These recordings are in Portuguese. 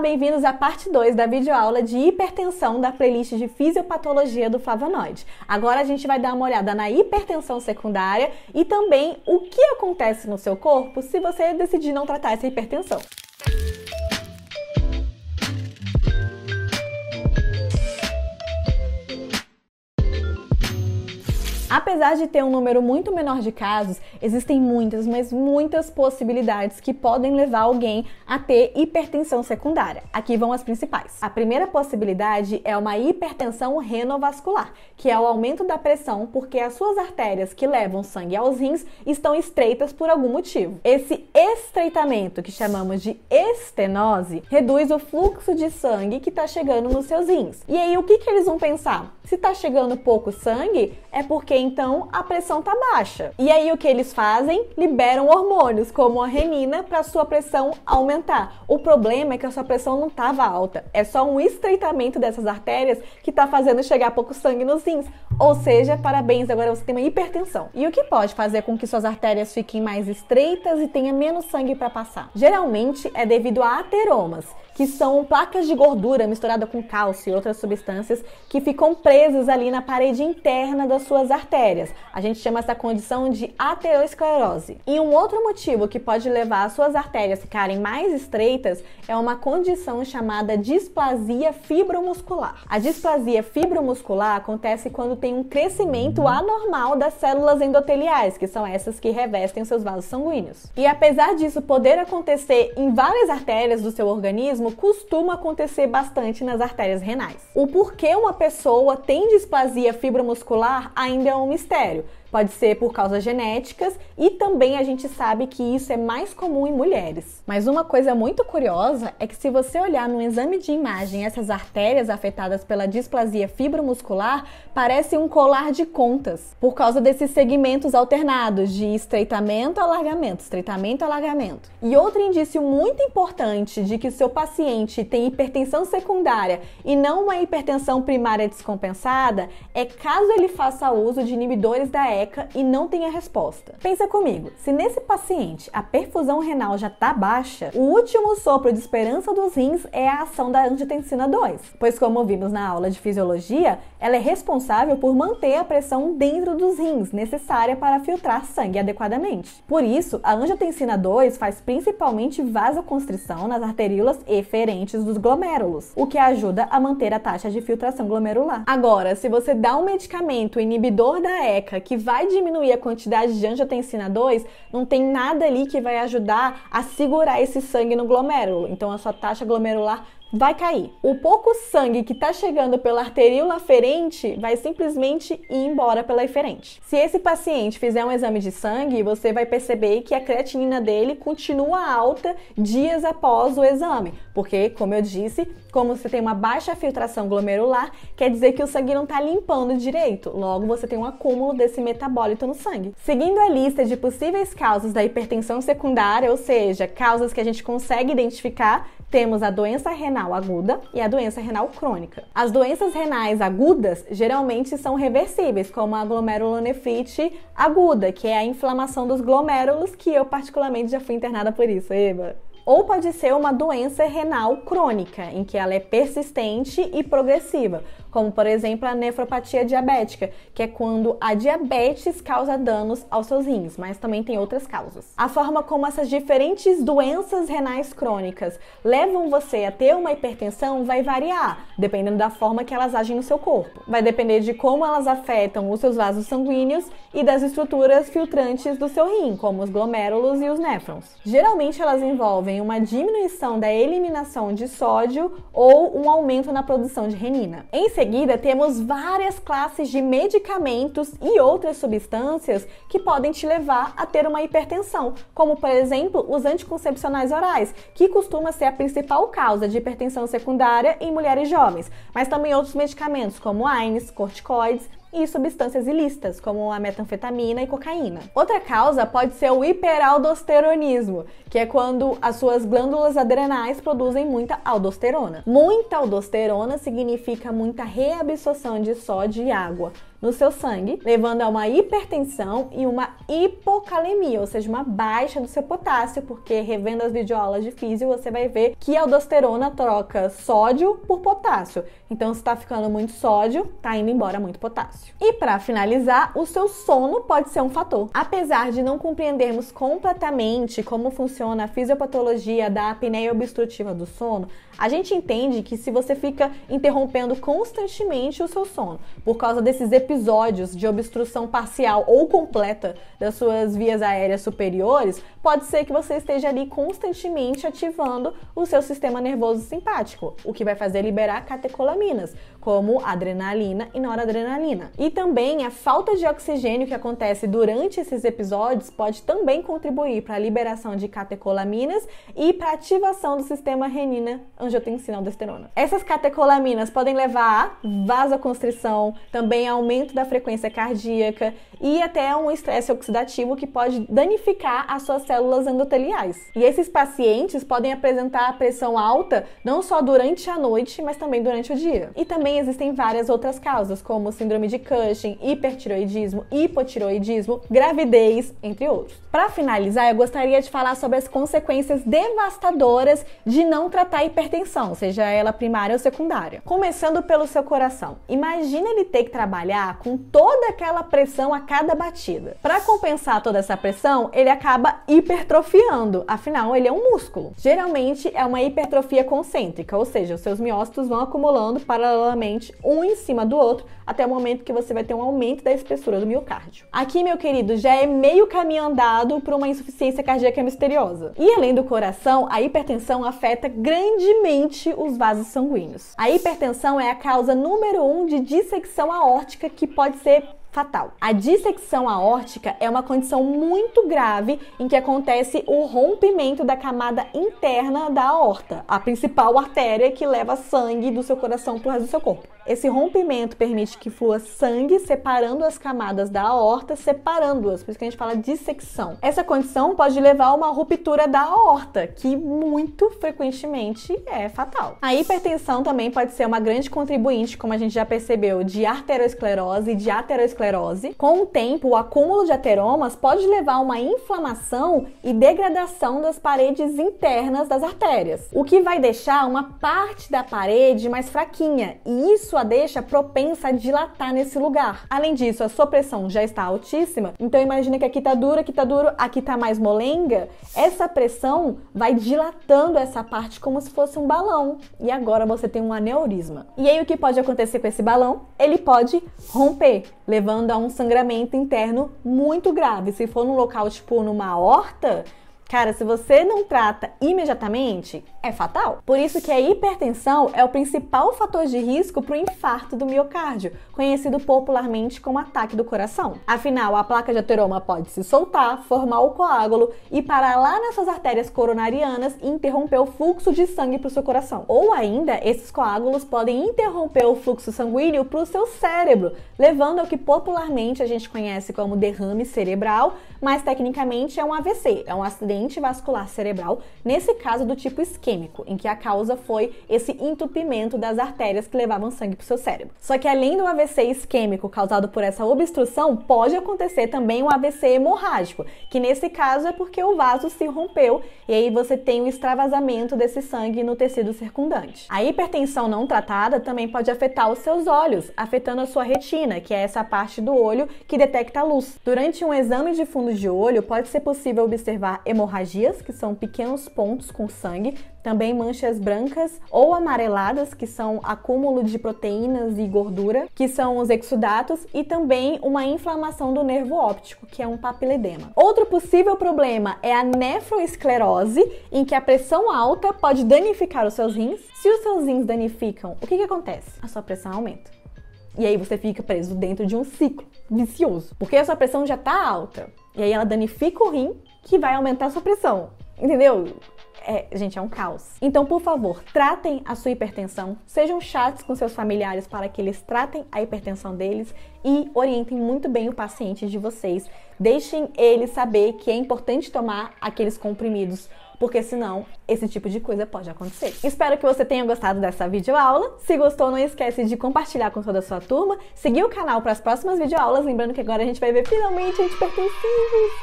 bem-vindos à parte 2 da videoaula de hipertensão da playlist de fisiopatologia do flavonoide. Agora a gente vai dar uma olhada na hipertensão secundária e também o que acontece no seu corpo se você decidir não tratar essa hipertensão. Apesar de ter um número muito menor de casos, existem muitas, mas muitas possibilidades que podem levar alguém a ter hipertensão secundária. Aqui vão as principais. A primeira possibilidade é uma hipertensão renovascular, que é o aumento da pressão porque as suas artérias que levam sangue aos rins estão estreitas por algum motivo. Esse estreitamento, que chamamos de estenose, reduz o fluxo de sangue que está chegando nos seus rins. E aí, o que, que eles vão pensar? Se está chegando pouco sangue, é porque então a pressão tá baixa. E aí o que eles fazem? Liberam hormônios como a renina para sua pressão aumentar. O problema é que a sua pressão não tava alta, é só um estreitamento dessas artérias que tá fazendo chegar pouco sangue nos rins. Ou seja, parabéns, agora você tem uma hipertensão. E o que pode fazer com que suas artérias fiquem mais estreitas e tenha menos sangue para passar? Geralmente é devido a ateromas, que são placas de gordura misturada com cálcio e outras substâncias que ficam presas ali na parede interna das suas artérias. A gente chama essa condição de aterosclerose. E um outro motivo que pode levar as suas artérias ficarem mais estreitas é uma condição chamada displasia fibromuscular. A displasia fibromuscular acontece quando tem um crescimento anormal das células endoteliais, que são essas que revestem os seus vasos sanguíneos. E apesar disso poder acontecer em várias artérias do seu organismo, costuma acontecer bastante nas artérias renais. O porquê uma pessoa tem displasia fibromuscular ainda é um mistério, Pode ser por causas genéticas e também a gente sabe que isso é mais comum em mulheres. Mas uma coisa muito curiosa é que se você olhar no exame de imagem essas artérias afetadas pela displasia fibromuscular, parece um colar de contas, por causa desses segmentos alternados de estreitamento, alargamento, estreitamento, alargamento. E outro indício muito importante de que o seu paciente tem hipertensão secundária e não uma hipertensão primária descompensada é caso ele faça uso de inibidores da e não tem a resposta. Pensa comigo, se nesse paciente a perfusão renal já está baixa, o último sopro de esperança dos rins é a ação da angiotensina 2, pois como vimos na aula de fisiologia, ela é responsável por manter a pressão dentro dos rins necessária para filtrar sangue adequadamente. Por isso, a angiotensina 2 faz principalmente vasoconstrição nas arteríolas eferentes dos glomérulos, o que ajuda a manter a taxa de filtração glomerular. Agora, se você dá um medicamento inibidor da ECA que vai vai diminuir a quantidade de angiotensina 2, não tem nada ali que vai ajudar a segurar esse sangue no glomérulo. Então a sua taxa glomerular vai cair. O pouco sangue que está chegando pela arteríola aferente vai simplesmente ir embora pela eferente. Se esse paciente fizer um exame de sangue, você vai perceber que a creatinina dele continua alta dias após o exame, porque, como eu disse, como você tem uma baixa filtração glomerular, quer dizer que o sangue não está limpando direito, logo você tem um acúmulo desse metabólito no sangue. Seguindo a lista de possíveis causas da hipertensão secundária, ou seja, causas que a gente consegue identificar, temos a doença renal aguda e a doença renal crônica. As doenças renais agudas geralmente são reversíveis, como a glomerulonefrite aguda, que é a inflamação dos glomérulos, que eu particularmente já fui internada por isso, Eva. ou pode ser uma doença renal crônica, em que ela é persistente e progressiva, como por exemplo a nefropatia diabética, que é quando a diabetes causa danos aos seus rins, mas também tem outras causas. A forma como essas diferentes doenças renais crônicas levam você a ter uma hipertensão vai variar, dependendo da forma que elas agem no seu corpo. Vai depender de como elas afetam os seus vasos sanguíneos e das estruturas filtrantes do seu rim, como os glomérulos e os néfrons. Geralmente elas envolvem uma diminuição da eliminação de sódio ou um aumento na produção de renina. Em seguida, temos várias classes de medicamentos e outras substâncias que podem te levar a ter uma hipertensão, como por exemplo os anticoncepcionais orais, que costuma ser a principal causa de hipertensão secundária em mulheres jovens, mas também outros medicamentos como AINES, corticoides, e substâncias ilícitas, como a metanfetamina e cocaína. Outra causa pode ser o hiperaldosteronismo, que é quando as suas glândulas adrenais produzem muita aldosterona. Muita aldosterona significa muita reabsorção de sódio e água no seu sangue, levando a uma hipertensão e uma hipocalemia, ou seja, uma baixa do seu potássio, porque revendo as videoaulas de físio, você vai ver que a aldosterona troca sódio por potássio. Então, se está ficando muito sódio, tá indo embora muito potássio. E para finalizar, o seu sono pode ser um fator. Apesar de não compreendermos completamente como funciona a fisiopatologia da apneia obstrutiva do sono, a gente entende que se você fica interrompendo constantemente o seu sono por causa desses episódios de obstrução parcial ou completa das suas vias aéreas superiores, pode ser que você esteja ali constantemente ativando o seu sistema nervoso simpático, o que vai fazer liberar catecolaminas, como adrenalina e noradrenalina. E também a falta de oxigênio que acontece durante esses episódios pode também contribuir para a liberação de catecolaminas e para a ativação do sistema renina-angiotensina-aldosterona. Essas catecolaminas podem levar a vasoconstrição, também aumento da frequência cardíaca e até um estresse oxidativo que pode danificar as suas células endoteliais. E esses pacientes podem apresentar pressão alta não só durante a noite, mas também durante o dia. E também também existem várias outras causas, como síndrome de Cushing, hipertiroidismo, hipotiroidismo, gravidez, entre outros. Para finalizar, eu gostaria de falar sobre as consequências devastadoras de não tratar a hipertensão, seja ela primária ou secundária. Começando pelo seu coração. Imagina ele ter que trabalhar com toda aquela pressão a cada batida. Para compensar toda essa pressão, ele acaba hipertrofiando, afinal ele é um músculo. Geralmente é uma hipertrofia concêntrica, ou seja, os seus miócitos vão acumulando paralelamente um em cima do outro, até o momento que você vai ter um aumento da espessura do miocárdio. Aqui, meu querido, já é meio caminho andado para uma insuficiência cardíaca misteriosa. E além do coração, a hipertensão afeta grandemente os vasos sanguíneos. A hipertensão é a causa número um de dissecção aórtica que pode ser fatal. A dissecção aórtica é uma condição muito grave em que acontece o rompimento da camada interna da aorta, a principal artéria que leva sangue do seu coração para o resto do seu corpo. Esse rompimento permite que flua sangue separando as camadas da aorta, separando-as, por isso que a gente fala dissecção. Essa condição pode levar a uma ruptura da aorta, que muito frequentemente é fatal. A hipertensão também pode ser uma grande contribuinte, como a gente já percebeu, de arteriosclerose e de aterosclerose com o tempo, o acúmulo de ateromas pode levar a uma inflamação e degradação das paredes internas das artérias, o que vai deixar uma parte da parede mais fraquinha e isso a deixa propensa a dilatar nesse lugar. Além disso, a sua pressão já está altíssima, então imagina que aqui tá duro, aqui tá duro, aqui tá mais molenga. Essa pressão vai dilatando essa parte como se fosse um balão e agora você tem um aneurisma. E aí o que pode acontecer com esse balão? Ele pode romper, levando levando a um sangramento interno muito grave. Se for num local tipo numa horta, Cara, se você não trata imediatamente, é fatal. Por isso que a hipertensão é o principal fator de risco para o infarto do miocárdio, conhecido popularmente como ataque do coração. Afinal, a placa de ateroma pode se soltar, formar o coágulo e parar lá nessas artérias coronarianas e interromper o fluxo de sangue para o seu coração. Ou ainda, esses coágulos podem interromper o fluxo sanguíneo para o seu cérebro, levando ao que popularmente a gente conhece como derrame cerebral, mas tecnicamente é um AVC, é um acidente acidente vascular cerebral, nesse caso do tipo isquêmico, em que a causa foi esse entupimento das artérias que levavam sangue para o seu cérebro. Só que além do AVC isquêmico causado por essa obstrução, pode acontecer também um AVC hemorrágico, que nesse caso é porque o vaso se rompeu e aí você tem o extravasamento desse sangue no tecido circundante. A hipertensão não tratada também pode afetar os seus olhos, afetando a sua retina, que é essa parte do olho que detecta a luz. Durante um exame de fundo de olho, pode ser possível observar hemorragia hemorragias, que são pequenos pontos com sangue, também manchas brancas ou amareladas, que são acúmulo de proteínas e gordura, que são os exudatos, e também uma inflamação do nervo óptico, que é um papiledema. Outro possível problema é a nefroesclerose, em que a pressão alta pode danificar os seus rins. Se os seus rins danificam, o que, que acontece? A sua pressão aumenta. E aí você fica preso dentro de um ciclo vicioso, porque a sua pressão já está alta. E aí ela danifica o rim, que vai aumentar a sua pressão, entendeu? É, gente, é um caos. Então, por favor, tratem a sua hipertensão, sejam chatos com seus familiares para que eles tratem a hipertensão deles e orientem muito bem o paciente de vocês. Deixem ele saber que é importante tomar aqueles comprimidos porque senão esse tipo de coisa pode acontecer. Espero que você tenha gostado dessa videoaula. Se gostou, não esquece de compartilhar com toda a sua turma, seguir o canal para as próximas videoaulas, lembrando que agora a gente vai ver finalmente antipertensivos.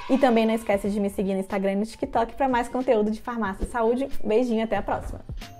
E também não esquece de me seguir no Instagram e no TikTok para mais conteúdo de farmácia e saúde. Beijinho, até a próxima!